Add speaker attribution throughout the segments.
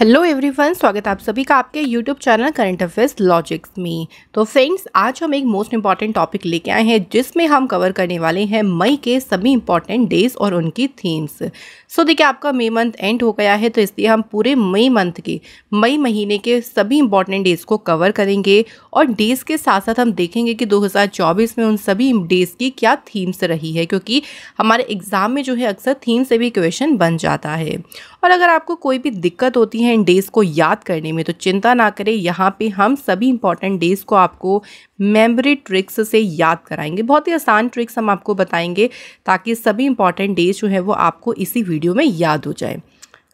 Speaker 1: hello everyone स्वागत आप सभी का आपके YouTube channel current affairs logics में तो फ्रेंड्स आज हम एक मोस्ट इम्पॉर्टेंट टॉपिक लेके आए हैं जिसमें हम कवर करने वाले हैं मई के सभी इम्पॉर्टेंट डेज और उनकी थीम्स सो देखिए आपका मई मंथ एंड हो गया है तो इसलिए हम पूरे मई मंथ के मई महीने के सभी इंपॉर्टेंट डेज को कवर करेंगे और डेज के साथ साथ हम देखेंगे कि दो में उन सभी डेज की क्या थीम्स रही है क्योंकि हमारे एग्ज़ाम में जो है अक्सर थीम से भी क्वेश्चन बन जाता है और अगर आपको कोई भी दिक्कत होती है इन डेज़ को याद करने में तो चिंता ना करें यहाँ पे हम सभी इंपॉर्टेंट डेज़ को आपको मेमोरी ट्रिक्स से याद कराएंगे बहुत ही आसान ट्रिक्स हम आपको बताएंगे ताकि सभी इंपॉर्टेंट डेज जो है वो आपको इसी वीडियो में याद हो जाए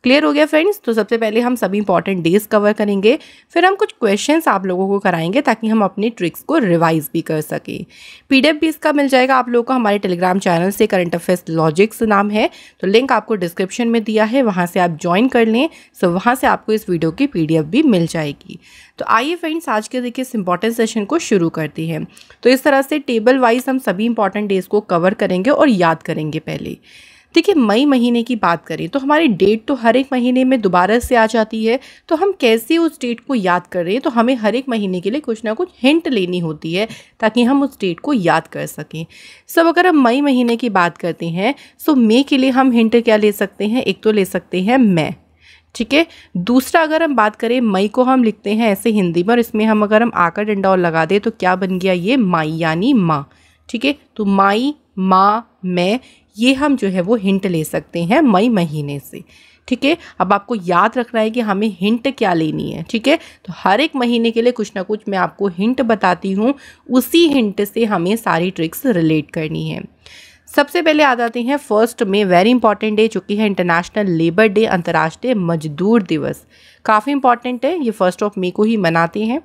Speaker 1: क्लियर हो गया फ्रेंड्स तो सबसे पहले हम सभी इंपॉर्टेंट डेज कवर करेंगे फिर हम कुछ क्वेश्चन आप लोगों को कराएंगे ताकि हम अपने ट्रिक्स को रिवाइज भी कर सकें पी भी इसका मिल जाएगा आप लोगों को हमारे टेलीग्राम चैनल से करंट अफेयर्स लॉजिक्स नाम है तो लिंक आपको डिस्क्रिप्शन में दिया है वहाँ से आप ज्वाइन कर लें सो वहाँ से आपको इस वीडियो की पी भी मिल जाएगी तो आइए फ्रेंड्स आज के देखिए इस इंपॉर्टेंट सेशन को शुरू करते हैं तो इस तरह से टेबल वाइज हम सभी इंपॉर्टेंट डेज को कवर करेंगे और याद करेंगे पहले देखिए मई महीने की बात करें तो हमारी डेट तो हर एक महीने में दोबारा से आ जाती है तो हम कैसे उस डेट को याद कर रहे हैं तो हमें हर एक महीने के लिए कुछ ना कुछ हिंट लेनी होती है ताकि हम उस डेट को याद कर सकें सब अगर हम मई महीने की बात करते हैं सो मे के लिए हम हिंट क्या ले सकते हैं एक तो ले सकते हैं मैं ठीक है दूसरा अगर हम बात करें मई को हम लिखते हैं ऐसे हिंदी में और इसमें हम अगर हम आकर डंडा और लगा दें तो क्या बन गया ये माई यानी माँ ठीक है तो माई माँ मैं ये हम जो है वो हिंट ले सकते हैं मई महीने से ठीक है अब आपको याद रखना है कि हमें हिंट क्या लेनी है ठीक है तो हर एक महीने के लिए कुछ ना कुछ मैं आपको हिंट बताती हूँ उसी हिंट से हमें सारी ट्रिक्स रिलेट करनी है सबसे पहले आ जाते हैं फर्स्ट में वेरी इंपॉर्टेंट डे जो कि है इंटरनेशनल लेबर डे अंतर्राष्ट्रीय मजदूर दिवस काफ़ी इंपॉर्टेंट है ये फर्स्ट ऑफ मे को ही मनाते हैं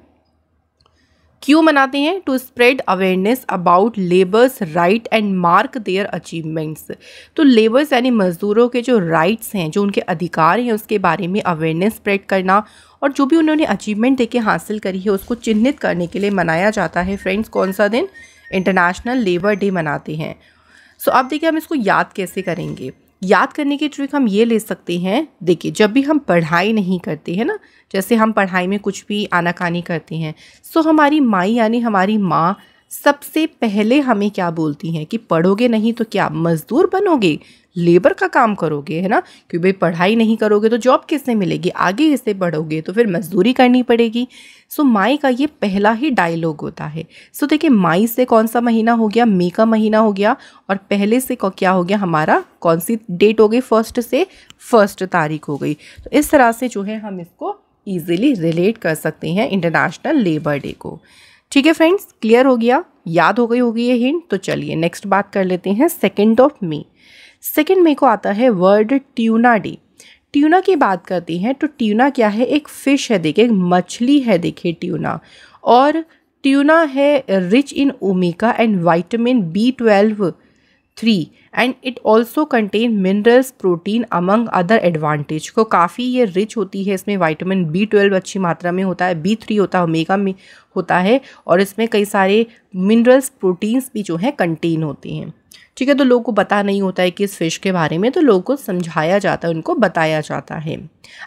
Speaker 1: क्यों मनाते हैं to spread awareness about labours right and mark their achievements तो लेबर्स यानी मज़दूरों के जो राइट्स हैं जो उनके अधिकार हैं उसके बारे में अवेयरनेस स्प्रेड करना और जो भी उन्होंने अचीवमेंट देके हासिल करी है उसको चिन्हित करने के लिए मनाया जाता है फ्रेंड्स कौन सा दिन इंटरनेशनल लेबर डे मनाते हैं सो so, अब देखिए हम इसको याद कैसे करेंगे याद करने की ट्रिक हम ये ले सकते हैं देखिए जब भी हम पढ़ाई नहीं करते हैं ना जैसे हम पढ़ाई में कुछ भी आनाकानी करते हैं सो तो हमारी माई यानी हमारी माँ सबसे पहले हमें क्या बोलती हैं कि पढ़ोगे नहीं तो क्या मज़दूर बनोगे लेबर का काम करोगे है ना क्योंकि भाई पढ़ाई नहीं करोगे तो जॉब किससे मिलेगी आगे किससे पढ़ोगे तो फिर मजदूरी करनी पड़ेगी सो माई का ये पहला ही डायलॉग होता है सो देखिए माई से कौन सा महीना हो गया मे का महीना हो गया और पहले से क्या हो गया हमारा कौन सी डेट हो गई फर्स्ट से फर्स्ट तारीख हो गई तो इस तरह से जो है हम इसको ईजिली रिलेट कर सकते हैं इंटरनेशनल लेबर डे को ठीक है फ्रेंड्स क्लियर हो गया याद हो गई होगी ये हिंट तो चलिए नेक्स्ट बात कर लेते हैं सेकेंड ऑफ मे सेकेंड मेरे को आता है वर्ड ट्यूना डे ट्यूना की बात करते हैं तो ट्यूना क्या है एक फ़िश है देखिए एक मछली है देखिए ट्यूना और ट्यूना है rich in omega and vitamin B twelve three and it also contain minerals protein among other advantage को काफ़ी ये रिच होती है इसमें वाइटामिन बी ट्वेल्व अच्छी मात्रा में होता है बी थ्री होता है ओमेगा में होता है और इसमें कई सारे मिनरल्स प्रोटीन्स भी जो हैं कंटेन होते हैं ठीक है तो लोगों को पता नहीं होता है कि इस फिश के बारे में तो लोगों को समझाया जाता है उनको बताया जाता है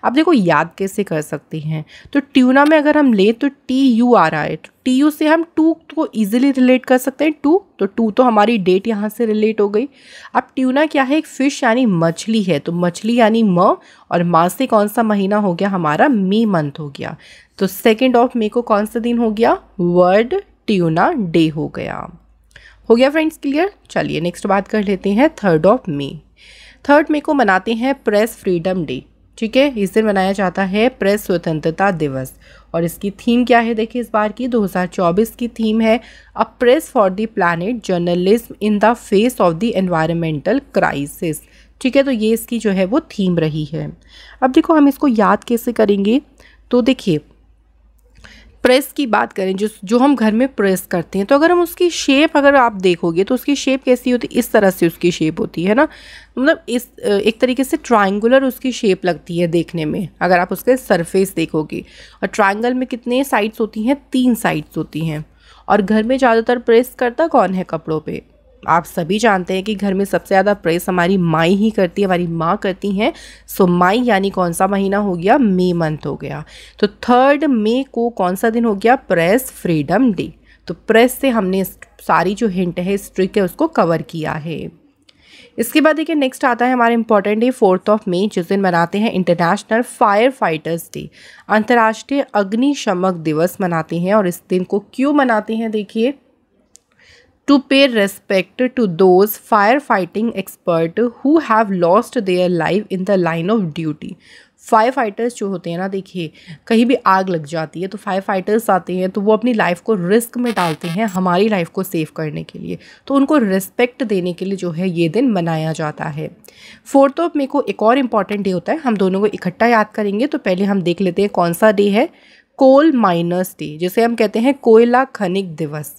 Speaker 1: अब देखो याद कैसे कर सकते हैं तो ट्यूना में अगर हम ले तो टी यू आ रहा है तो टी यू से हम टू को ईजिली रिलेट कर सकते हैं टू तो टू तो हमारी डेट यहाँ से रिलेट हो गई अब ट्यूना क्या है एक फ़िश यानी मछली है तो मछली यानी म और माँ से कौन सा महीना हो गया हमारा मे मंथ हो गया तो सेकेंड ऑफ मे को कौन सा दिन हो गया वर्ल्ड ट्यूना डे हो गया हो गया फ्रेंड्स क्लियर चलिए नेक्स्ट बात कर लेते हैं third of May third May को मनाते हैं प्रेस फ्रीडम डे ठीक है इस दिन मनाया जाता है प्रेस स्वतंत्रता दिवस और इसकी थीम क्या है देखिए इस बार की 2024 की थीम है a press for the planet journalism in the face of the environmental crisis ठीक है तो ये इसकी जो है वो थीम रही है अब देखो हम इसको याद कैसे करेंगे तो देखिए प्रेस की बात करें जो जो हम घर में प्रेस करते हैं तो अगर हम उसकी शेप अगर आप देखोगे तो उसकी शेप कैसी होती है इस तरह से उसकी शेप होती है ना मतलब इस एक तरीके से ट्रायंगुलर उसकी शेप लगती है देखने में अगर आप उसके सरफेस देखोगे और ट्रायंगल में कितने साइड्स होती हैं तीन साइड्स होती हैं और घर में ज़्यादातर प्रेस करता कौन है कपड़ों पर आप सभी जानते हैं कि घर में सबसे ज़्यादा प्रेस हमारी माई ही करती है हमारी माँ करती हैं सो माई यानी कौन सा महीना हो गया मे मंथ हो गया तो थर्ड मे को कौन सा दिन हो गया प्रेस फ्रीडम डे तो प्रेस से हमने सारी जो हिंट है स्ट्रिक है उसको कवर किया है इसके बाद देखिए नेक्स्ट आता है हमारा important day fourth of May जिस दिन मनाते हैं इंटरनेशनल फायर फाइटर्स डे अंतर्राष्ट्रीय अग्निशमक दिवस मनाते हैं और इस दिन को क्यों मनाते हैं देखिए to pay respect to those firefighting expert who have lost their life in the line of duty fire fighters जो होते हैं ना देखिए कहीं भी आग लग जाती है तो फायर फाइटर्स आते हैं तो वो अपनी लाइफ को रिस्क में डालते हैं हमारी लाइफ को सेव करने के लिए तो उनको रिस्पेक्ट देने के लिए जो है ये दिन मनाया जाता है फोर्थ ऑफ मे को एक और इम्पॉर्टेंट डे होता है हम दोनों को इकट्ठा याद करेंगे तो पहले हम देख लेते हैं कौन सा डे है कोल माइनर्स डे जिसे हम कहते हैं कोयला खनिक दिवस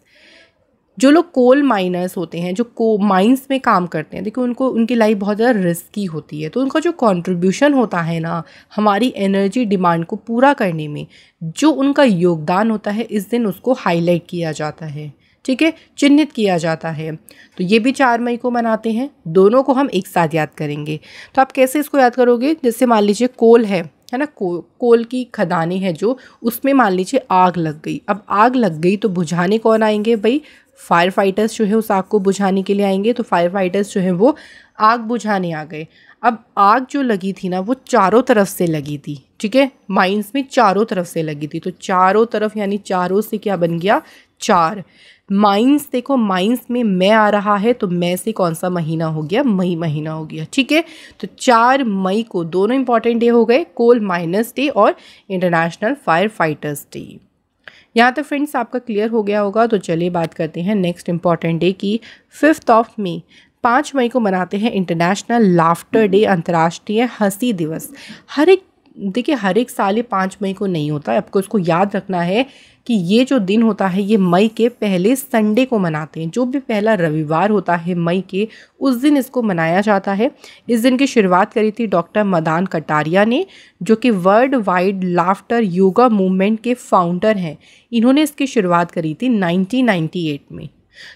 Speaker 1: जो लोग कोल माइनर्स होते हैं जो को माइंस में काम करते हैं देखो उनको उनकी लाइफ बहुत ज़्यादा रिस्की होती है तो उनका जो कंट्रीब्यूशन होता है ना हमारी एनर्जी डिमांड को पूरा करने में जो उनका योगदान होता है इस दिन उसको हाईलाइट किया जाता है ठीक है चिन्हित किया जाता है तो ये भी चार मई को मनाते हैं दोनों को हम एक साथ याद करेंगे तो आप कैसे इसको याद करोगे जैसे मान लीजिए कोल है है ना को, कोल की खदानी हैं जो उसमें मान लीजिए आग लग गई अब आग लग गई तो बुझाने कौन आएंगे भाई फायर फाइटर्स जो है उस आग को बुझाने के लिए आएंगे तो फायर फाइटर्स जो है वो आग बुझाने आ गए अब आग जो लगी थी ना वो चारों तरफ से लगी थी ठीक है माइंस में चारों तरफ से लगी थी तो चारों तरफ यानी चारों से क्या बन गया चार माइंस देखो माइंस में मैं आ रहा है तो मैं से कौन सा महीना हो गया मई महीना हो गया ठीक है तो चार मई को दोनों इंपॉर्टेंट डे हो गए कोल माइनस डे और इंटरनेशनल फायर फाइटर्स डे यहाँ तक तो फ्रेंड्स आपका क्लियर हो गया होगा तो चलिए बात करते हैं नेक्स्ट इंपॉर्टेंट डे की फिफ्थ ऑफ मई पाँच मई को मनाते हैं इंटरनेशनल लाफ्टर डे अंतर्राष्ट्रीय हंसी दिवस हर एक देखिए हर एक साल ये पाँच मई को नहीं होता है आपको इसको याद रखना है कि ये जो दिन होता है ये मई के पहले संडे को मनाते हैं जो भी पहला रविवार होता है मई के उस दिन इसको मनाया जाता है इस दिन की शुरुआत करी थी डॉक्टर मदान कटारिया ने जो कि world wide laughter yoga movement के फाउंडर हैं इन्होंने इसकी शुरुआत करी थी 1998 में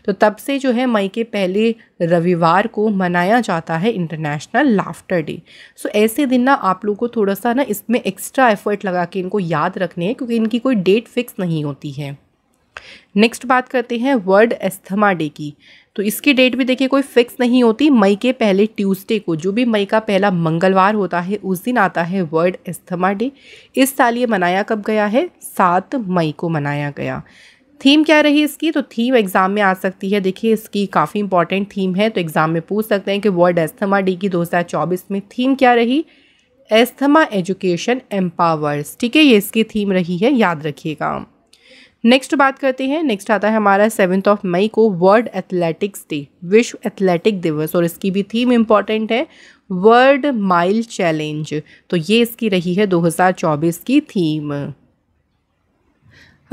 Speaker 1: तो तब से जो है मई के पहले रविवार को मनाया जाता है इंटरनेशनल लाफ्टर डे सो ऐसे दिन ना आप लोग को थोड़ा सा ना इसमें एक्स्ट्रा एफर्ट लगा के इनको याद रखने हैं क्योंकि इनकी कोई डेट फिक्स नहीं होती है नेक्स्ट बात करते हैं वर्ल्ड एस्थमा डे की तो इसकी डेट भी देखिए कोई फिक्स नहीं होती मई के पहले ट्यूसडे को जो भी मई का पहला मंगलवार होता है उस दिन आता है वर्ल्ड एस्थमा डे इस साल ये मनाया कब गया है सात मई को मनाया गया थीम क्या रही इसकी तो थीम एग्ज़ाम में आ सकती है देखिए इसकी काफ़ी इंपॉर्टेंट थीम है तो एग्ज़ाम में पूछ सकते हैं कि वर्ल्ड एस्थमा डे की 2024 में थीम क्या रही एस्थमा एजुकेशन एम्पावर्स ठीक है ये इसकी थीम रही है याद रखिएगा नेक्स्ट बात करते हैं नेक्स्ट आता है हमारा सेवन्थ ऑफ मई को वर्ल्ड एथलेटिक्स डे विश्व एथलेटिक दिवस और इसकी भी थीम इम्पॉर्टेंट है वर्ल्ड माइल चैलेंज तो ये इसकी रही है 2024 की थीम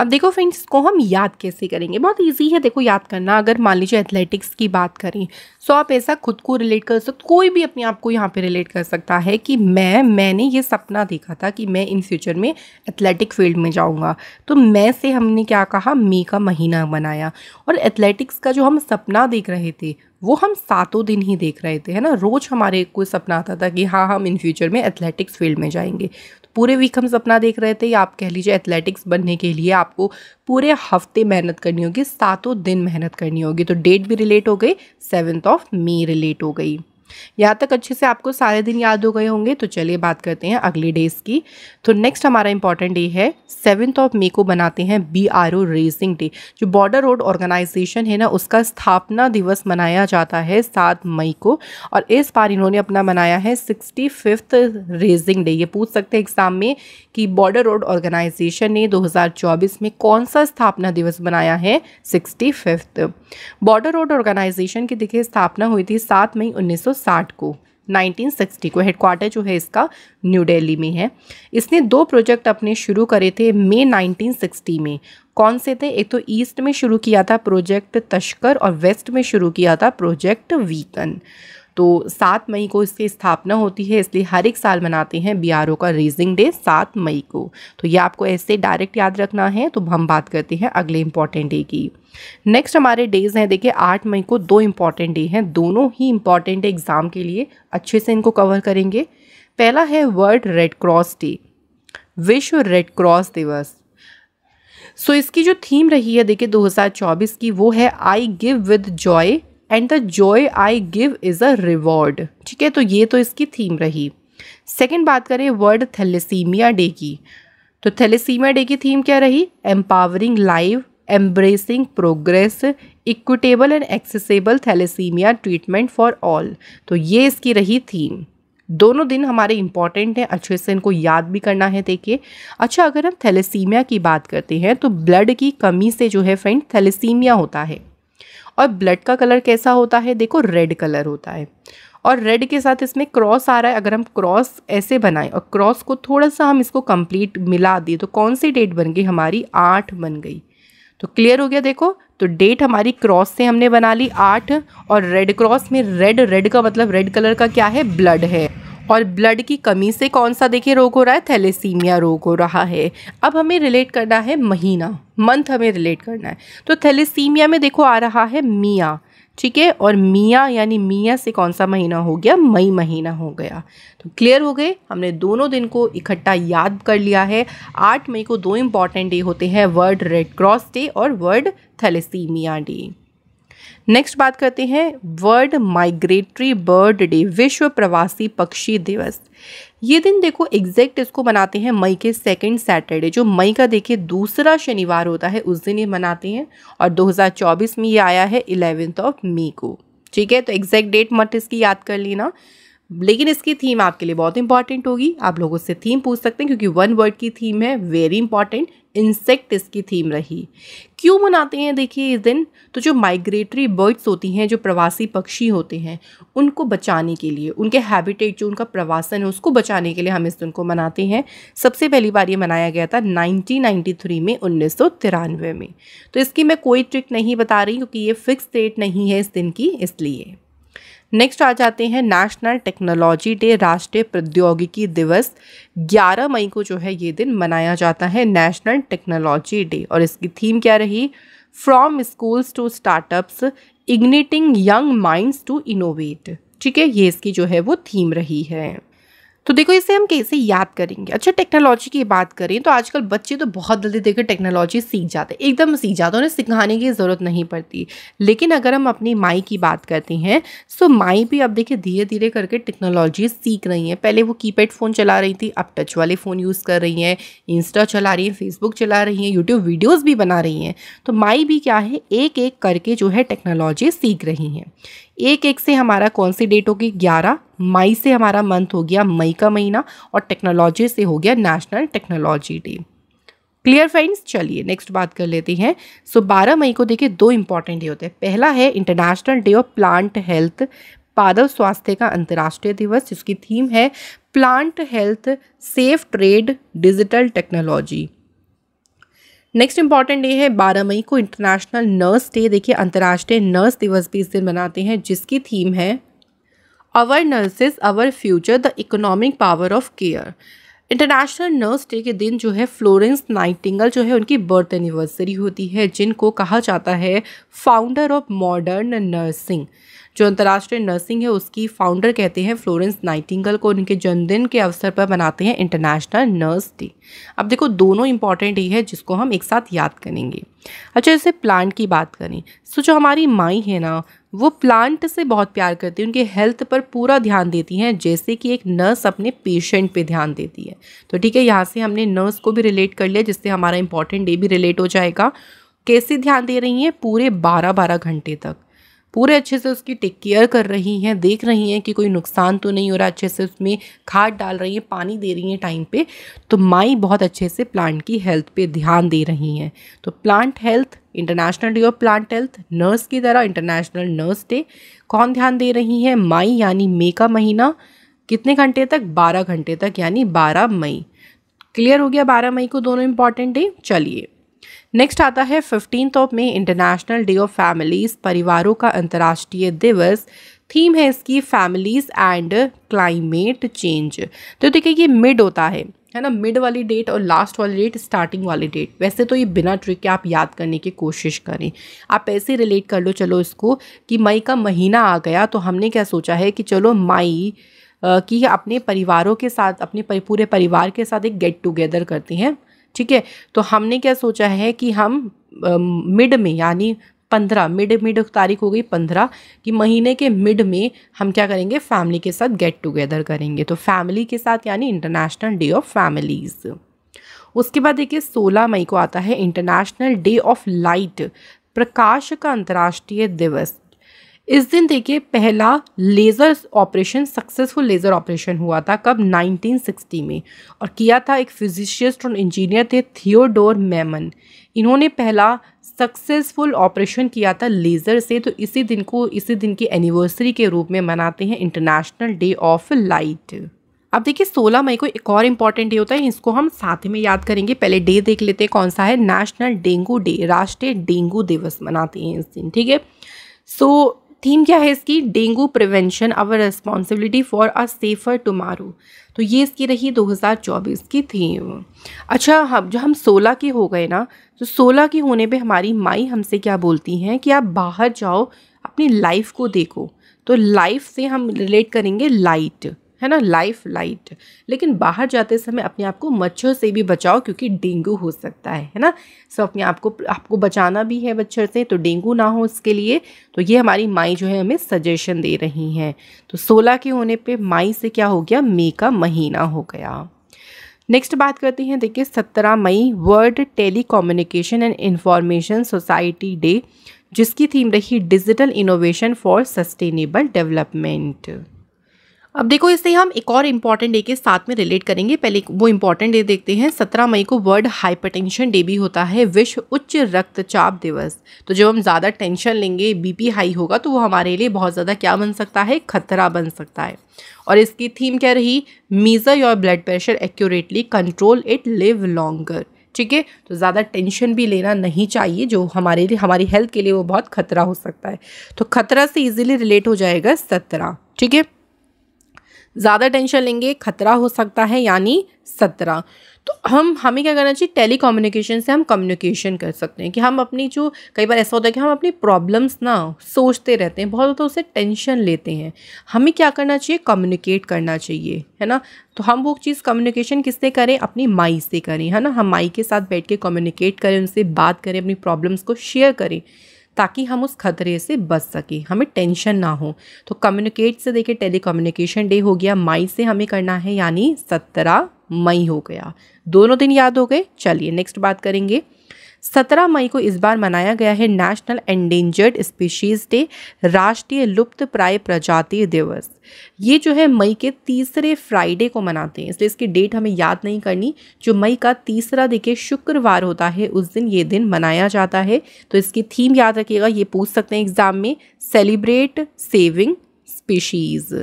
Speaker 1: अब देखो फ्रेंड्स इसको हम याद कैसे करेंगे बहुत ईजी है देखो याद करना अगर मान लीजिए एथलेटिक्स की बात करें सो आप ऐसा खुद को रिलेट कर सकते कोई भी अपने आप को यहाँ पे रिलेट कर सकता है कि मैं मैंने ये सपना देखा था कि मैं इन फ्यूचर में एथलेटिक फील्ड में जाऊँगा तो मैं से हमने क्या कहा मे का महीना बनाया और एथलेटिक्स का जो हम सपना देख रहे थे वो हम सातों दिन ही देख रहे थे है ना रोज़ हमारे कोई सपना आता था कि हाँ हम इन फ्यूचर में एथलेटिक्स फील्ड में जाएंगे पूरे वीक हम सपना देख रहे थे या आप कह लीजिए एथलेटिक्स बनने के लिए आपको पूरे हफ्ते मेहनत करनी होगी सातों दिन मेहनत करनी होगी तो डेट भी रिलेट हो गई सेवन्थ ऑफ मे रिलेट हो गई यहाँ तक अच्छे से आपको सारे दिन याद हो गए होंगे तो चलिए बात करते हैं अगले डेज़ की तो नेक्स्ट हमारा इंपॉर्टेंट डे है सेवन्थ ऑफ मे को बनाते हैं B R O raising day जो बॉर्डर रोड ऑर्गेनाइजेशन है ना उसका स्थापना दिवस मनाया जाता है सात मई को और इस बार इन्होंने अपना मनाया है सिक्सटी फिफ्थ रेसिंग डे ये पूछ सकते हैं एग्जाम में कि बॉर्डर रोड ऑर्गेनाइजेशन ने 2024 में कौन सा स्थापना दिवस बनाया है sixty fifth border road organisation की देखिए स्थापना हुई थी सात मई उन्नीस 1960 को 1960 को हेडक्वार्टर जो है इसका न्यू दिल्ली में है इसने दो प्रोजेक्ट अपने शुरू करे थे मई 1960 में कौन से थे एक तो ईस्ट में शुरू किया था प्रोजेक्ट तस्कर और वेस्ट में शुरू किया था प्रोजेक्ट वीकन तो सात मई को इसकी स्थापना होती है इसलिए हर एक साल मनाते हैं बी का रेजिंग डे सात मई को तो ये आपको ऐसे डायरेक्ट याद रखना है तो हम बात करते हैं अगले इंपॉर्टेंट डे की नेक्स्ट हमारे डेज हैं देखिए आठ मई को दो इंपॉर्टेंट डे हैं दोनों ही इंपॉर्टेंट एग्ज़ाम के लिए अच्छे से इनको कवर करेंगे पहला है वर्ल्ड रेड क्रॉस डे विश्व रेड क्रॉस दिवस सो so, इसकी जो थीम रही है देखिए 2024 की वो है I give with joy and the joy I give is a reward ठीक है तो ये तो इसकी थीम रही सेकेंड बात करें वर्ल्ड थैलेसीमिया डे की तो थैलेसीमिया डे की थीम क्या रही empowering live embracing progress equitable and accessible thalassaemia treatment for all तो ये इसकी रही थीम दोनों दिन हमारे इंपॉर्टेंट हैं अच्छे से इनको याद भी करना है देखिए अच्छा अगर हम थैलेसीमिया की बात करते हैं तो ब्लड की कमी से जो है फ्रेंड थैलेसीमिया होता है और ब्लड का कलर कैसा होता है देखो रेड कलर होता है और रेड के साथ इसमें क्रॉस आ रहा है अगर हम क्रॉस ऐसे बनाएं और क्रॉस को थोड़ा सा हम इसको कंप्लीट मिला दिए तो कौन सी डेट बन गई हमारी आठ बन गई तो क्लियर हो गया देखो तो डेट हमारी क्रॉस से हमने बना ली आठ और रेड क्रॉस में रेड रेड का मतलब रेड कलर का क्या है ब्लड है और ब्लड की कमी से कौन सा देखिए रोग हो रहा है थैलेसीमिया रोग हो रहा है अब हमें रिलेट करना है महीना मंथ हमें रिलेट करना है तो थैलेसीमिया में देखो आ रहा है मियाँ ठीक है और मियाँ यानी मियाँ से कौन सा महीना हो गया मई महीना हो गया तो क्लियर हो गए हमने दोनों दिन को इकट्ठा याद कर लिया है आठ मई को दो इम्पॉर्टेंट डे होते हैं वर्ल्ड रेड क्रॉस डे और वर्ल्ड थैलेसीमिया डे नेक्स्ट बात करते हैं वर्ल्ड माइग्रेटरी बर्ड डे विश्व प्रवासी पक्षी दिवस ये दिन देखो एग्जैक्ट इसको मनाते हैं मई के सेकंड सैटरडे जो मई का देखिए दूसरा शनिवार होता है उस दिन ये मनाते हैं और 2024 में ये आया है इलेवेंथ ऑफ मई को ठीक है तो एग्जैक्ट डेट मत इसकी याद कर लेना लेकिन इसकी थीम आपके लिए बहुत इंपॉर्टेंट होगी आप लोगों से थीम पूछ सकते हैं क्योंकि वन वर्ड की थीम है वेरी इंपॉर्टेंट इंसेक्ट इसकी थीम रही क्यों मनाते हैं देखिए इस दिन तो जो माइग्रेटरी बर्ड्स होती हैं जो प्रवासी पक्षी होते हैं उनको बचाने के लिए उनके हैबिटेट जो उनका प्रवासन है उसको बचाने के लिए हम इस दिन को मनाते हैं सबसे पहली बार ये मनाया गया था 1993 में उन्नीस में तो इसकी मैं कोई ट्रिक नहीं बता रही क्योंकि ये फिक्स डेट नहीं है इस दिन की इसलिए नेक्स्ट आ जाते हैं नेशनल टेक्नोलॉजी डे राष्ट्रीय प्रौद्योगिकी दिवस 11 मई को जो है ये दिन मनाया जाता है नेशनल टेक्नोलॉजी डे और इसकी थीम क्या रही from schools to startups igniting young minds to innovate ठीक है ये इसकी जो है वो थीम रही है तो देखो इसे हम कैसे याद करेंगे अच्छा टेक्नोलॉजी की बात करें तो आजकल बच्चे तो बहुत जल्दी देखकर टेक्नोलॉजी सीख जाते हैं एकदम सीख जाते हैं उन्हें सिखाने की ज़रूरत नहीं पड़ती लेकिन अगर हम अपनी माई की बात करते हैं सो माई भी अब देखिए धीरे धीरे करके टेक्नोलॉजी सीख रही हैं पहले वो कीपैड फ़ोन चला रही थी अब टच वाले फ़ोन यूज़ कर रही हैं इंस्टा चला रही हैं फेसबुक चला रही हैं यूट्यूब वीडियोज़ भी बना रही हैं तो माई भी क्या है एक एक करके जो है टेक्नोलॉजी सीख रही हैं एक एक से हमारा कौन सी डेट होगी ग्यारह मई से हमारा मंथ हो गया मई का महीना और टेक्नोलॉजी से हो गया national technology day clear friends चलिए नेक्स्ट बात कर लेते हैं सो so, 12 मई को देखिए दो इंपॉर्टेंट डे होते हैं पहला है international day of plant health पादल स्वास्थ्य का अंतर्राष्ट्रीय दिवस जिसकी थीम है plant health safe trade digital technology next important day है 12 मई को इंटरनेशनल नर्स डे देखिए अंतर्राष्ट्रीय नर्स दिवस भी इस दिन मनाते हैं जिसकी थीम है our nurses our future the economic power of care international nurse day के दिन जो है फ्लोरेंस नाइटिंगल जो है उनकी बर्थ एनिवर्सरी होती है जिनको कहा जाता है फाउंडर ऑफ मॉडर्न नर्सिंग जो अंतर्राष्ट्रीय नर्सिंग है उसकी फाउंडर कहते हैं फ्लोरेंस नाइटिंगल को उनके जन्मदिन के अवसर पर बनाते हैं इंटरनेशनल नर्स डे अब देखो दोनों इंपॉर्टेंट ही है जिसको हम एक साथ याद करेंगे अच्छा जैसे प्लांट की बात करें सो तो जो हमारी माई है ना वो प्लांट से बहुत प्यार करती है उनके हेल्थ पर पूरा ध्यान देती हैं जैसे कि एक नर्स अपने पेशेंट पे ध्यान देती है तो ठीक है यहाँ से हमने नर्स को भी रिलेट कर लिया जिससे हमारा इंपॉर्टेंट डे भी रिलेट हो जाएगा कैसे ध्यान दे रही हैं पूरे बारह बारह घंटे तक पूरे अच्छे से उसकी टेक केयर कर रही हैं देख रही हैं कि कोई नुकसान तो नहीं हो रहा अच्छे से उसमें खाद डाल रही हैं पानी दे रही हैं टाइम पे तो माई बहुत अच्छे से प्लांट की हेल्थ पे ध्यान दे रही हैं तो plant health international day of plant health nurse की तरह इंटरनेशनल नर्स डे कौन ध्यान दे रही हैं माई यानी मई का महीना कितने घंटे तक बारह घंटे तक यानी बारह मई क्लियर हो गया बारह मई को दोनों इंपॉर्टेंट डे चलिए नेक्स्ट आता है fifteen of May international day of families परिवारों का अंतर्राष्ट्रीय दिवस थीम है इसकी फैमिलीज़ एंड क्लाइमेट चेंज तो देखिए ये मिड होता है है ना मिड वाली डेट और लास्ट वाली डेट स्टार्टिंग वाली डेट वैसे तो ये बिना ट्रिक के आप याद करने की कोशिश करें आप ऐसे रिलेट कर लो चलो इसको कि मई का महीना आ गया तो हमने क्या सोचा है कि चलो मई कि अपने परिवारों के साथ अपने पूरे परिवार के साथ एक गेट टुगेदर करते हैं ठीक है तो हमने क्या सोचा है कि हम मिड में यानी पंद्रह मिड मिड तारीख हो गई पंद्रह कि महीने के मिड में हम क्या करेंगे फैमिली के साथ गेट टुगेदर करेंगे तो फैमिली के साथ यानी इंटरनेशनल डे ऑफ फैमिलीज़ उसके बाद देखिए सोलह मई को आता है इंटरनेशनल डे ऑफ लाइट प्रकाश का अंतर्राष्ट्रीय दिवस इस दिन देखिए पहला laser operation successful laser operation हुआ था कब 1960 में और किया था एक फिजिशिस्ट और इंजीनियर थे थियोडोर मेमन इन्होंने पहला सक्सेसफुल ऑपरेशन किया था लेज़र से तो इसी दिन को इसी दिन की एनिवर्सरी के रूप में मनाते हैं इंटरनेशनल डे ऑफ लाइट अब देखिए 16 मई को एक और इम्पॉर्टेंट डे होता है इसको हम साथ में याद करेंगे पहले डे देख लेते हैं कौन सा है नेशनल डेंगू डे राष्ट्रीय डेंगू दिवस मनाते हैं इस दिन ठीक है सो थीम क्या है इसकी dengue prevention our responsibility for a safer tomorrow तो ये इसकी रही 2024 की थीम अच्छा हम जो हम 16 के हो गए ना तो 16 के होने पे हमारी माई हमसे क्या बोलती हैं कि आप बाहर जाओ अपनी लाइफ को देखो तो लाइफ से हम रिलेट करेंगे लाइट है ना लाइफ लाइट लेकिन बाहर जाते समय अपने आप को मच्छर से भी बचाओ क्योंकि डेंगू हो सकता है है ना सो अपने आप को आपको बचाना भी है मच्छर से तो डेंगू ना हो इसके लिए तो ये हमारी माई जो है हमें सजेशन दे रही हैं तो सोलह के होने पे माई से क्या हो गया मे का महीना हो गया नेक्स्ट बात करते हैं देखिए सत्रह मई world telecommunication and information society day जिसकी थीम रही digital innovation for sustainable development अब देखो इसे हम एक और इम्पॉर्टेंट डे के साथ में रिलेट करेंगे पहले वो इम्पॉर्टेंट डे देखते हैं सत्रह मई को वर्ल्ड हाइपरटेंशन डे भी होता है विश्व उच्च रक्तचाप दिवस तो जब हम ज़्यादा टेंशन लेंगे बीपी हाई होगा तो वो हमारे लिए बहुत ज़्यादा क्या बन सकता है खतरा बन सकता है और इसकी थीम क्या रही measure your blood pressure accurately control it live longer ठीक है तो ज़्यादा टेंशन भी लेना नहीं चाहिए जो हमारे लिए हमारी हेल्थ के लिए वो बहुत खतरा हो सकता है तो खतरा से इजीली रिलेट हो जाएगा सत्रह ठीक है ज़्यादा टेंशन लेंगे खतरा हो सकता है यानी सत्रह तो हम हमें क्या करना चाहिए टेली कम्युनिकेशन से हम कम्युनिकेशन कर सकते हैं कि हम अपनी जो कई बार ऐसा होता है कि हम अपनी प्रॉब्लम्स ना सोचते रहते हैं बहुत ज़्यादा उससे टेंशन लेते हैं हमें क्या करना चाहिए कम्युनिकेट करना चाहिए है ना तो हम वो चीज़ कम्युनिकेशन किससे करें अपनी माई से करें है ना हम माई के साथ बैठ के कम्युनिकेट करें उनसे बात करें अपनी प्रॉब्लम्स को शेयर करें ताकि हम उस खतरे से बच सकें हमें टेंशन ना हो तो कम्युनिकेट से देखिए टेली कम्युनिकेशन डे हो गया मई से हमें करना है यानी सत्रह मई हो गया दोनों दिन याद हो गए चलिए नेक्स्ट बात करेंगे 17 मई को इस बार मनाया गया है नेशनल एंडेंजर्ड स्पीशीज़ डे राष्ट्रीय लुप्त प्राय प्रजाति दिवस ये जो है मई के तीसरे फ्राइडे को मनाते हैं इसलिए इसकी डेट हमें याद नहीं करनी जो मई का तीसरा देखिए शुक्रवार होता है उस दिन ये दिन मनाया जाता है तो इसकी थीम याद रखिएगा ये पूछ सकते हैं एग्ज़ाम में सेलिब्रेट सेविंग स्पीशीज़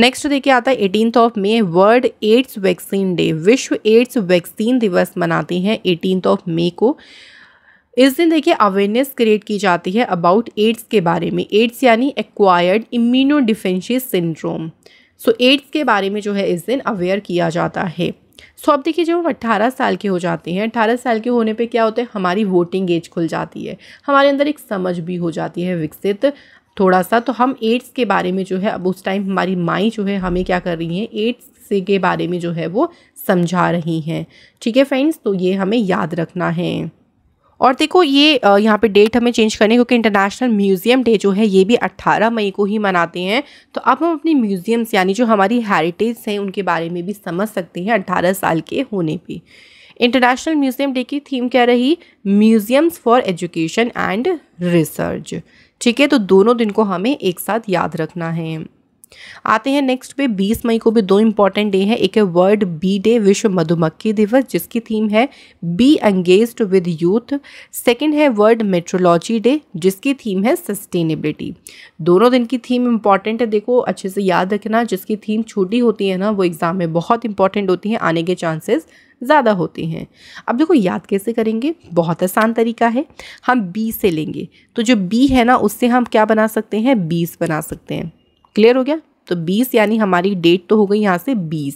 Speaker 1: नेक्स्ट तो देखिए आता है eighteenth of May world AIDS vaccine day विश्व एड्स वैक्सीन दिवस मनाते हैं एटीनथ ऑफ मे को इस दिन देखिए अवेयरनेस क्रिएट की जाती है अबाउट एड्स के बारे में एड्स यानी acquired immuno syndrome so AIDS के बारे में जो है इस दिन अवेयर किया जाता है सो so, अब देखिए जब हम अट्ठारह साल के हो जाते हैं अट्ठारह साल के होने पे क्या होता है हमारी वोटिंग एज खुल जाती है हमारे अंदर एक समझ भी हो जाती है विकसित थोड़ा सा तो हम एड्स के बारे में जो है अब उस टाइम हमारी माई जो है हमें क्या कर रही हैं एड्स से के बारे में जो है वो समझा रही हैं ठीक है फ्रेंड्स तो ये हमें याद रखना है और देखो ये यहाँ पे डेट हमें चेंज करने है क्योंकि इंटरनेशनल म्यूज़ियम डे जो है ये भी 18 मई को ही मनाते हैं तो अब हम अपनी म्यूज़ियम्स यानी जो हमारी हेरिटेज हैं उनके बारे में भी समझ सकते हैं 18 साल के होने पे इंटरनेशनल म्यूजियम डे की थीम क्या रही museums for education and research ठीक है तो दोनों दिन को हमें एक साथ याद रखना है आते हैं नेक्स्ट पे 20 मई को भी दो इंपॉर्टेंट डे हैं एक है वर्ल्ड बी डे विश्व मधुमक्खी दिवस जिसकी थीम है be engage with youth second है वर्ल्ड मेट्रोलॉजी डे जिसकी थीम है सस्टेनेबिलिटी दोनों दिन की थीम इंपॉर्टेंट है देखो अच्छे से याद रखना जिसकी थीम छोटी होती है ना वो एग्ज़ाम में बहुत इंपॉर्टेंट होती है आने के चांसेस ज़्यादा होते हैं अब देखो याद कैसे करेंगे बहुत आसान तरीका है हम बी से लेंगे तो जो बी है ना उससे हम क्या बना सकते हैं बीस बना सकते हैं क्लियर हो गया तो 20 यानी हमारी डेट तो हो गई यहाँ से 20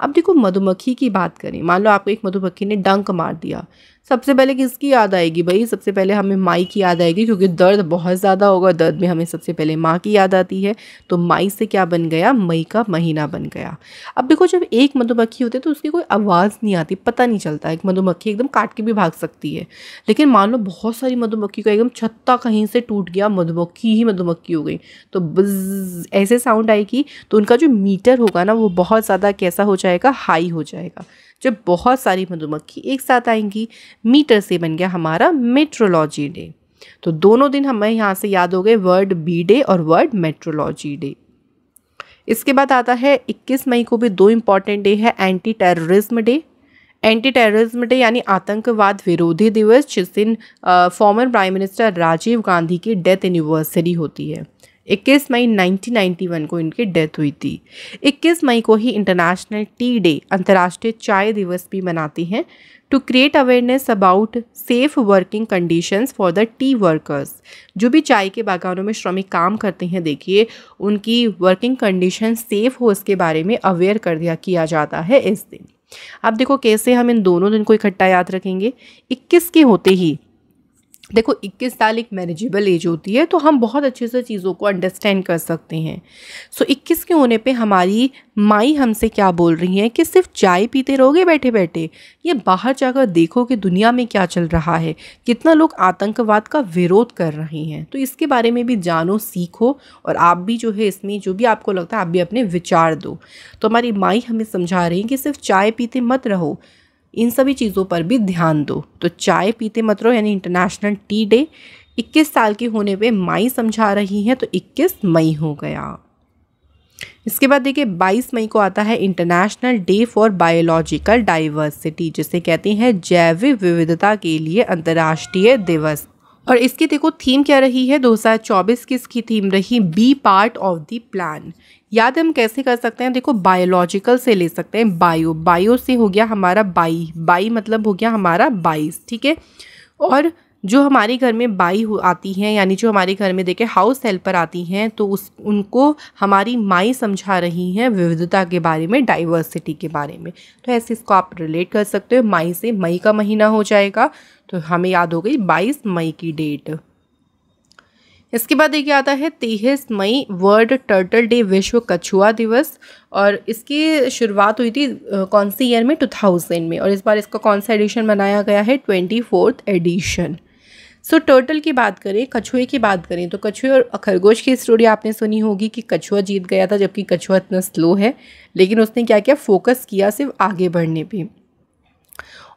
Speaker 1: अब देखो मधुमक्खी की बात करें मान लो आपको एक मधुमक्खी ने डंक मार दिया सबसे पहले किसकी याद आएगी भाई सबसे पहले हमें माई की याद आएगी क्योंकि दर्द बहुत ज़्यादा होगा दर्द में हमें सबसे पहले माँ की याद आती है तो माई से क्या बन गया मई का महीना बन गया अब देखो जब एक मधुमक्खी होती है तो उसकी कोई आवाज़ नहीं आती पता नहीं चलता एक मधुमक्खी एकदम काट के भी भाग सकती है लेकिन मान लो बहुत सारी मधुमक्खी का एकदम छत्ता कहीं से टूट गया मधुमक्खी ही मधुमक्खी हो गई तो ऐसे साउंड आएगी तो उनका जो मीटर होगा ना वो बहुत ज़्यादा कैसा हो जाएगा हाई हो जाएगा जब बहुत सारी मधुमक्खी एक साथ आएंगी मीटर से बन गया हमारा मेट्रोलॉजी डे तो दोनों दिन हमें यहाँ से याद हो गए वर्ड बी डे और वर्ड मेट्रोलॉजी डे इसके बाद आता है 21 मई को भी दो इम्पॉर्टेंट डे है anti terrorism day anti terrorism day यानी आतंकवाद विरोधी दिवस जिस दिन former prime minister Rajiv Gandhi की डेथ एनिवर्सरी होती है 21 मई 1991 को इनकी डेथ हुई थी 21 मई को ही इंटरनेशनल टी डे अंतर्राष्ट्रीय चाय दिवस भी मनाती हैं to create awareness about safe working conditions for the tea workers जो भी चाय के बागानों में श्रमिक काम करते हैं देखिए उनकी वर्किंग कंडीशन सेफ हो इसके बारे में अवेयर कर दिया किया जाता है इस दिन अब देखो कैसे हम इन दोनों दिन को इकट्ठा याद रखेंगे 21 के होते ही देखो 21 साल एक मैनेजेबल एज होती है तो हम बहुत अच्छे से चीज़ों को अंडरस्टैंड कर सकते हैं सो so, 21 के होने पे हमारी माई हमसे क्या बोल रही हैं कि सिर्फ चाय पीते रहोगे बैठे बैठे ये बाहर जाकर देखो कि दुनिया में क्या चल रहा है कितना लोग आतंकवाद का विरोध कर रहे हैं तो इसके बारे में भी जानो सीखो और आप भी जो है इसमें जो भी आपको लगता है आप भी अपने विचार दो तो हमारी माई हमें समझा रही हैं कि सिर्फ चाय पीते मत रहो इन सभी चीज़ों पर भी ध्यान दो तो चाय पीते मत रहो यानी इंटरनेशनल टी डे 21 साल के होने पे मई समझा रही हैं तो 21 मई हो गया इसके बाद देखिए 22 मई को आता है international day for biological diversity जिसे कहते हैं जैविक विविधता के लिए अंतर्राष्ट्रीय दिवस और इसकी देखो थीम क्या रही है 2024 की इसकी थीम रही be part of the plan याद हम कैसे कर सकते हैं देखो बायोलॉजिकल से ले सकते हैं बायो बायो से हो गया हमारा बाई बाई मतलब हो गया हमारा बाईस ठीक है और जो हमारे घर में बाई आती हैं यानी जो हमारे घर में देखे हाउस हेल्पर आती हैं तो उस उनको हमारी माई समझा रही हैं विविधता के बारे में डाइवर्सिटी के बारे में तो ऐसे इसको आप रिलेट कर सकते हो माई से मई का महीना हो जाएगा तो हमें याद हो गई बाईस मई की डेट इसके बाद देखिए आता है तेईस मई वर्ल्ड टर्टल डे विश्व कछुआ दिवस और इसकी शुरुआत हुई थी कौन सी ईयर में 2000 में और इस बार इसका कौन सा एडिशन बनाया गया है twenty fourth edition so so, turtle की बात करें कछुए की बात करें तो कछुए और खरगोश की स्टोरी आपने सुनी होगी कि कछुआ जीत गया था जबकि कछुआ इतना स्लो है लेकिन उसने क्या किया फोकस किया सिर्फ आगे बढ़ने पर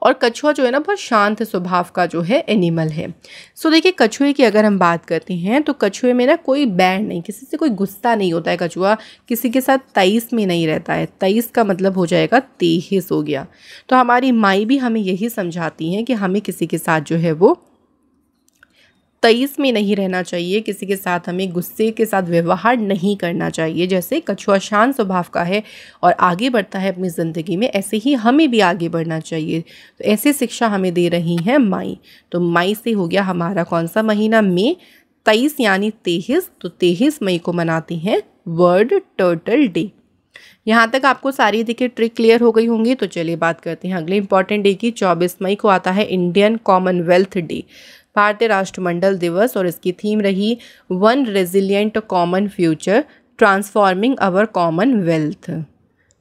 Speaker 1: और कछुआ जो है ना बहुत शांत स्वभाव का जो है एनिमल है सो so, देखिए कछुए की अगर हम बात करते हैं तो कछुए में ना कोई बैड नहीं किसी से कोई गुस्सा नहीं होता है कछुआ किसी के साथ तेईस में नहीं रहता है तेईस का मतलब हो जाएगा तेईस हो गया तो हमारी माई भी हमें यही समझाती हैं कि हमें किसी के साथ जो है वो तेईस में नहीं रहना चाहिए किसी के साथ हमें गुस्से के साथ व्यवहार नहीं करना चाहिए जैसे कछुआ शांत स्वभाव का है और आगे बढ़ता है अपनी ज़िंदगी में ऐसे ही हमें भी आगे बढ़ना चाहिए तो ऐसे शिक्षा हमें दे रही हैं माई तो माई से हो गया हमारा कौन सा महीना मई तेईस यानी तेईस तो तेईस मई को मनाती हैं वर्ल्ड टर्टल डे यहाँ तक आपको सारी देखिए ट्रिक क्लियर हो गई होंगी तो चलिए बात करते हैं अगले इंपॉर्टेंट डे की चौबीस मई को आता है इंडियन कॉमनवेल्थ डे भारतीय राष्ट्रमंडल दिवस और इसकी थीम रही one resilient common future transforming our commonwealth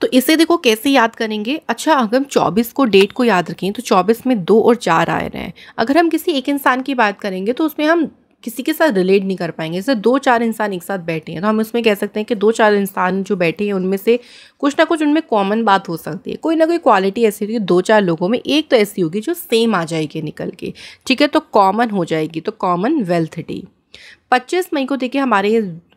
Speaker 1: तो इसे देखो कैसे याद करेंगे अच्छा अगर हम चौबीस को डेट को याद रखें तो चौबीस में दो और चार आ रहे हैं अगर हम किसी एक इंसान की बात करेंगे तो उसमें हम किसी के साथ रिलेट नहीं कर पाएंगे जैसे दो चार इंसान एक साथ बैठे हैं तो हम उसमें कह सकते हैं कि दो चार इंसान जो बैठे हैं उनमें से कुछ ना कुछ उनमें कॉमन बात हो सकती है कोई ना कोई क्वालिटी ऐसी होगी दो चार लोगों में एक तो ऐसी होगी जो सेम आ जाएगी निकल के ठीक है तो कॉमन हो जाएगी तो कॉमन वेल्थ डी पच्चीस मई को देखिए हमारे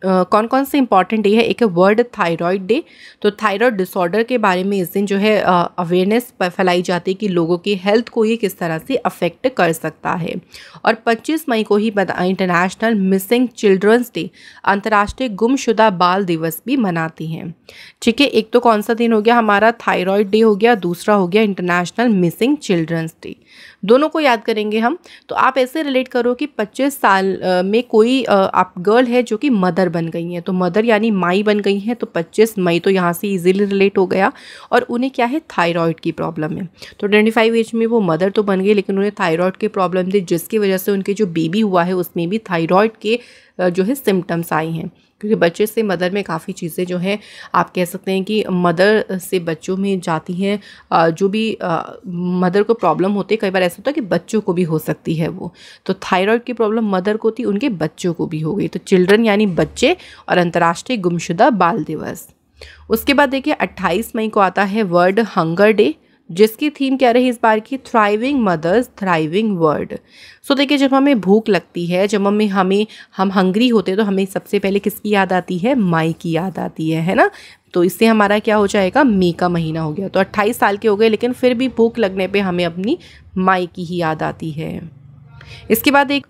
Speaker 1: कौन कौन से इंपॉर्टेंट डे है एक है वर्ल्ड थायराइड डे तो थायराइड डिसऑर्डर के बारे में इस दिन जो है अवेयरनेस फैलाई जाती है कि लोगों की हेल्थ को ये किस तरह से अफेक्ट कर सकता है और 25 मई को ही इंटरनेशनल मिसिंग चिल्ड्रंस डे अंतर्राष्ट्रीय गुमशुदा बाल दिवस भी मनाती हैं ठीक है एक तो कौन सा दिन हो गया हमारा थायरॉयड डे हो गया दूसरा हो गया इंटरनेशनल मिसिंग चिल्ड्रंस डे दोनों को याद करेंगे हम तो आप ऐसे रिलेट करो कि पच्चीस साल में कोई आप गर्ल है जो कि मदर बन गई हैं तो मदर यानी माई बन गई हैं तो 25 मई तो यहाँ से इजीली रिलेट हो गया और उन्हें क्या है थायराइड की प्रॉब्लम है तो ट्वेंटी फाइव एज में वो मदर तो बन गई लेकिन उन्हें थायराइड की प्रॉब्लम थी जिसकी वजह से उनके जो बेबी हुआ है उसमें भी थायराइड के जो है सिम्टम्स आए हैं क्योंकि बच्चे से मदर में काफ़ी चीज़ें जो हैं आप कह सकते हैं कि मदर से बच्चों में जाती हैं जो भी मदर को प्रॉब्लम होती है कई बार ऐसा होता है कि बच्चों को भी हो सकती है वो तो थायराइड की प्रॉब्लम मदर को थी उनके बच्चों को भी हो गई तो चिल्ड्रन यानी बच्चे और अंतर्राष्ट्रीय गुमशुदा बाल दिवस उसके बाद देखिए 28 मई को आता है वर्ल्ड हंगर डे जिसकी थीम क्या रही इस बार की thriving mothers thriving world so देखिए जब हमें भूख लगती है जब हमें हमें हम हंग्री होते हैं तो हमें सबसे पहले किसकी याद आती है माई की याद आती है है ना तो इससे हमारा क्या हो जाएगा मे का महीना हो गया तो 28 साल के हो गए लेकिन फिर भी भूख लगने पे हमें अपनी माई की ही याद आती है इसके बाद एक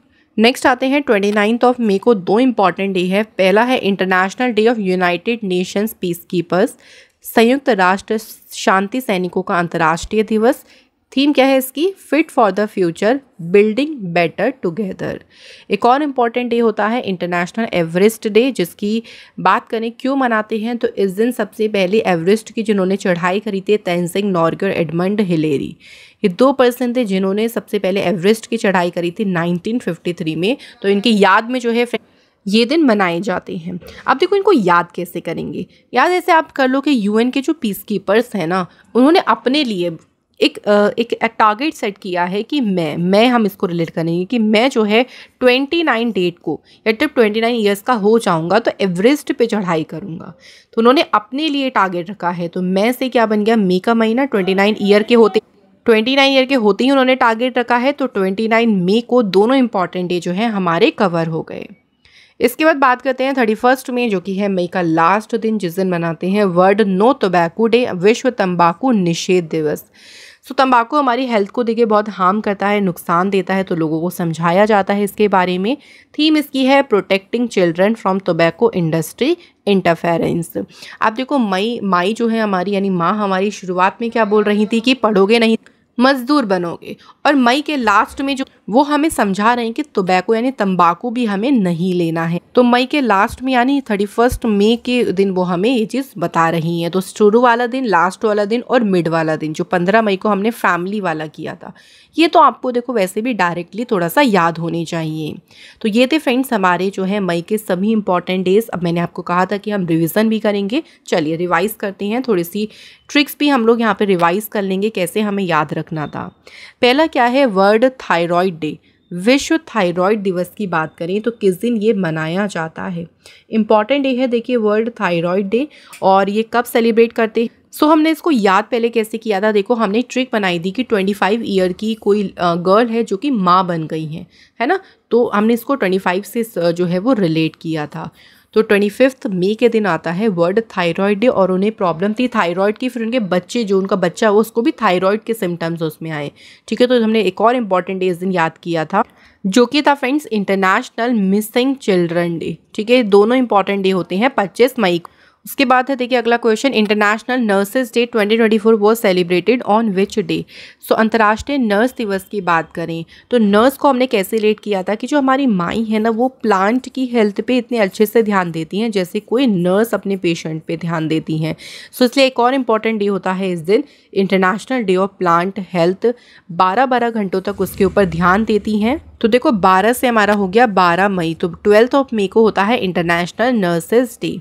Speaker 1: नेक्स्ट आते हैं ट्वेंटी नाइन्थ ऑफ मे को दो इम्पॉर्टेंट डे है पहला है international day of united nations peacekeepers संयुक्त राष्ट्र शांति सैनिकों का अंतर्राष्ट्रीय दिवस थीम क्या है इसकी fit for the future building better together एक और इम्पॉर्टेंट डे होता है इंटरनेशनल एवरेस्ट डे जिसकी बात करें क्यों मनाते हैं तो इस दिन सबसे पहले एवरेस्ट की जिन्होंने चढ़ाई करी थी तेंसिंग नॉर्गर एडमंड हिलेरी ये दो पर्सन थे जिन्होंने सबसे पहले एवरेस्ट की चढ़ाई करी थी 1953 में तो इनकी याद में जो है ये दिन मनाए जाते हैं अब देखो इनको याद कैसे करेंगे याद ऐसे आप कर लो कि यूएन के जो पीस कीपर्स हैं ना उन्होंने अपने लिए एक एक, एक टारगेट सेट किया है कि मैं मैं हम इसको रिलेट करेंगे कि मैं जो है ट्वेंटी नाइन डेट को या जब ट्वेंटी नाइन ईयर्स का हो जाऊंगा तो एवरेस्ट पे चढ़ाई करूंगा तो उन्होंने अपने लिए टारगेट रखा है तो मैं से क्या बन गया मे का महीना ट्वेंटी नाइन ईयर के होते ट्वेंटी नाइन ईयर के होते ही उन्होंने टारगेट रखा है तो ट्वेंटी नाइन मे को दोनों इंपॉर्टेंट डे जो है हमारे कवर हो गए इसके बाद बात करते हैं थर्टी फर्स्ट में जो कि है मई का लास्ट दिन जिस दिन मनाते हैं वर्ल्ड नो टोबैको डे विश्व तंबाकू निषेध दिवस सो so, तंबाकू हमारी हेल्थ को देखिए बहुत हार्म करता है नुकसान देता है तो लोगों को समझाया जाता है इसके बारे में थीम इसकी है protecting children from tobacco industry interference आप देखो मई माई जो है हमारी यानी माँ हमारी शुरुआत में क्या बोल रही थी कि पढ़ोगे नहीं मजदूर बनोगे और मई के लास्ट में जो वो हमें समझा रहे हैं कि टोबैको यानी तंबाकू भी हमें नहीं लेना है तो मई के लास्ट में यानी थर्टी फर्स्ट मई के दिन वो हमें ये चीज़ बता रही हैं तो शुरू वाला दिन लास्ट वाला दिन और मिड वाला दिन जो पंद्रह मई को हमने फैमिली वाला किया था ये तो आपको देखो वैसे भी डायरेक्टली थोड़ा सा याद होने चाहिए तो ये थे फ्रेंड्स हमारे जो है मई के सभी इंपॉर्टेंट डेज अब मैंने आपको कहा था कि हम रिविज़न भी करेंगे चलिए रिवाइज़ करते हैं थोड़ी सी ट्रिक्स भी हम लोग यहाँ पर रिवाइज़ कर लेंगे कैसे हमें याद रखना था पहला क्या है वर्ड थायरॉयड डे विश्व थायराइड दिवस की बात करें तो किस दिन ये मनाया जाता है इम्पॉर्टेंट डे है देखिए वर्ल्ड थायराइड डे और ये कब सेलिब्रेट करते हैं सो so, हमने इसको याद पहले कैसे किया था देखो हमने ट्रिक बनाई थी कि 25 ईयर की कोई गर्ल है जो कि माँ बन गई है है ना तो हमने इसको 25 से जो है वो रिलेट किया था तो ट्वेंटी फिफ्थ मई के दिन आता है वर्ल्ड थायराइड डे और उन्हें प्रॉब्लम थी थायराइड की फिर उनके बच्चे जो उनका बच्चा हुआ उसको भी थायराइड के सिम्टम्स उसमें आए ठीक है तो हमने एक और इम्पॉर्टेंट डे इस दिन याद किया था जो कि था friends international missing children day ठीक है दोनों इंपॉर्टेंट डे होते हैं पच्चीस मई को इसके बाद है देखिए अगला क्वेश्चन इंटरनेशनल नर्सेज डे 2024 वो celebrated on which day so अंतर्राष्ट्रीय नर्स दिवस की बात करें तो नर्स को हमने कैसे रेट किया था कि जो हमारी माई है ना वो प्लांट की हेल्थ पे इतने अच्छे से ध्यान देती हैं जैसे कोई नर्स अपने पेशेंट पे ध्यान देती हैं सो so, इसलिए एक और इम्पॉर्टेंट डे होता है इस दिन international day of plant health बारह बारह घंटों तक उसके ऊपर ध्यान देती हैं तो देखो बारह से हमारा हो गया बारह मई तो ट्वेल्थ ऑफ मई को होता है इंटरनेशनल नर्सेज डे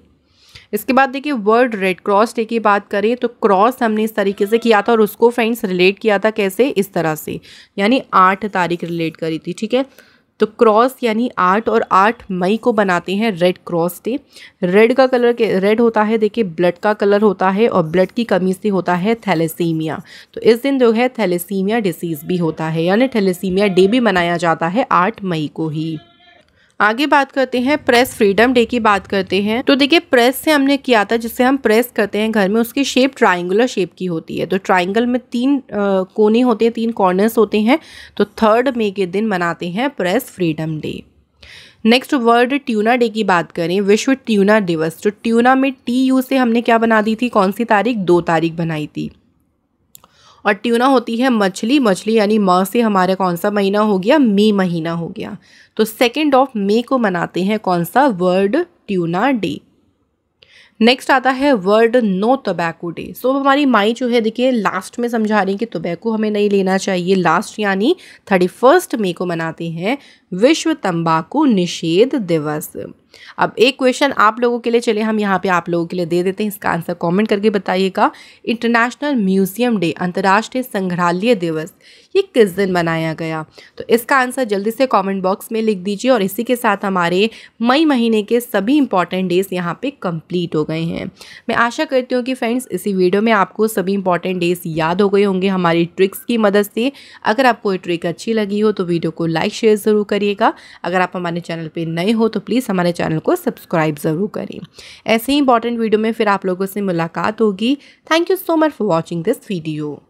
Speaker 1: इसके बाद देखिए वर्ल्ड रेड क्रॉस डे की बात करें तो क्रॉस हमने इस तरीके से किया था और उसको फ्रेंड्स रिलेट किया था कैसे इस तरह से यानी आठ तारीख रिलेट करी थी ठीक है तो क्रॉस यानी आठ और आठ मई को बनाते हैं रेड क्रॉस डे रेड का कलर के रेड होता है देखिए ब्लड का कलर होता है और ब्लड की कमी से होता है थैलेसीमिया तो इस दिन जो है थैलेसीमिया डिसीज़ भी होता है यानी थैलेसीमिया डे भी मनाया जाता है आठ मई को ही आगे बात करते हैं प्रेस फ्रीडम डे की बात करते हैं तो देखिए प्रेस से हमने किया था जिससे हम प्रेस करते हैं घर में उसकी शेप ट्राइंगुलर शेप की होती है तो ट्राइंगल में तीन कोने होते हैं तीन कॉर्नर्स होते हैं तो थर्ड मे के दिन मनाते हैं press freedom day next world tuna day की बात करें विश्व ट्यूना दिवस तो ट्यूना में टी यू से हमने क्या बना दी थी कौन सी तारीख दो तारीख बनाई थी और ट्यूना होती है मछली मछली यानी म से हमारे कौन सा महीना हो गया मई महीना हो गया तो सेकेंड ऑफ मे को मनाते हैं कौन सा वर्ल्ड ट्यूना डे नेक्स्ट आता है world no tobacco day so हमारी माई जो है देखिए लास्ट में समझा रही है कि टोबैको हमें नहीं लेना चाहिए लास्ट यानी थर्टी फर्स्ट मे को मनाते हैं विश्व तंबाकू निषेध दिवस अब एक क्वेश्चन आप लोगों के लिए चले हम यहाँ पे आप लोगों के लिए दे देते हैं इसका आंसर कमेंट करके बताइएगा इंटरनेशनल म्यूजियम डे अंतर्राष्ट्रीय संग्रहालय दिवस ये किस दिन मनाया गया तो इसका आंसर जल्दी से कमेंट बॉक्स में लिख दीजिए और इसी के साथ हमारे मई महीने के सभी इंपॉर्टेंट डेज़ यहाँ पर कंप्लीट हो गए हैं मैं आशा करती हूँ कि फ्रेंड्स इसी वीडियो में आपको सभी इंपॉर्टेंट डेज़ याद हो गए होंगे हमारी ट्रिक्स की मदद से अगर आपको ट्रिक अच्छी लगी हो तो वीडियो को लाइक शेयर ज़रूर करें करिएगा अगर आप हमारे चैनल पर नए हो तो प्लीज़ हमारे चैनल को सब्सक्राइब ज़रूर करें ऐसे ही इंपॉर्टेंट वीडियो में फिर आप लोगों से मुलाकात होगी thank you so much for watching this video